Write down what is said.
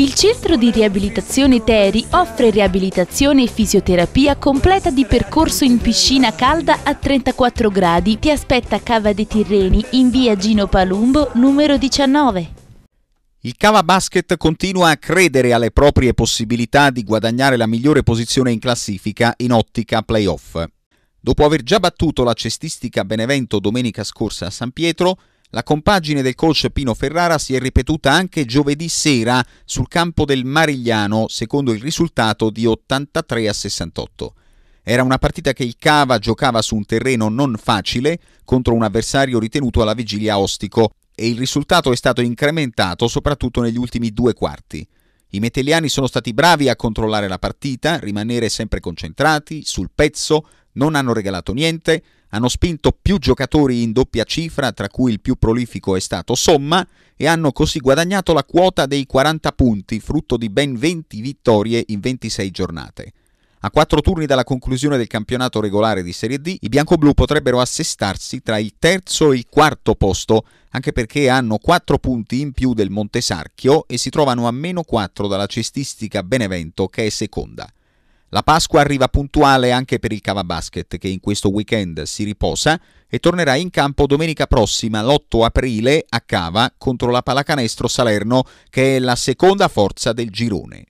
Il centro di riabilitazione Teri offre riabilitazione e fisioterapia completa di percorso in piscina calda a 34 gradi. Ti aspetta Cava dei Tirreni in via Gino Palumbo numero 19. Il Cava Basket continua a credere alle proprie possibilità di guadagnare la migliore posizione in classifica in ottica playoff. Dopo aver già battuto la cestistica Benevento domenica scorsa a San Pietro, la compagine del coach Pino Ferrara si è ripetuta anche giovedì sera sul campo del Marigliano, secondo il risultato di 83 a 68. Era una partita che il Cava giocava su un terreno non facile contro un avversario ritenuto alla vigilia ostico e il risultato è stato incrementato soprattutto negli ultimi due quarti. I metelliani sono stati bravi a controllare la partita, rimanere sempre concentrati, sul pezzo, non hanno regalato niente, hanno spinto più giocatori in doppia cifra, tra cui il più prolifico è stato Somma, e hanno così guadagnato la quota dei 40 punti, frutto di ben 20 vittorie in 26 giornate. A quattro turni dalla conclusione del campionato regolare di Serie D, i bianco-blu potrebbero assestarsi tra il terzo e il quarto posto, anche perché hanno 4 punti in più del Montesarchio e si trovano a meno 4 dalla cestistica Benevento, che è seconda. La Pasqua arriva puntuale anche per il Cava Basket che in questo weekend si riposa e tornerà in campo domenica prossima, l'8 aprile, a Cava contro la Palacanestro Salerno che è la seconda forza del girone.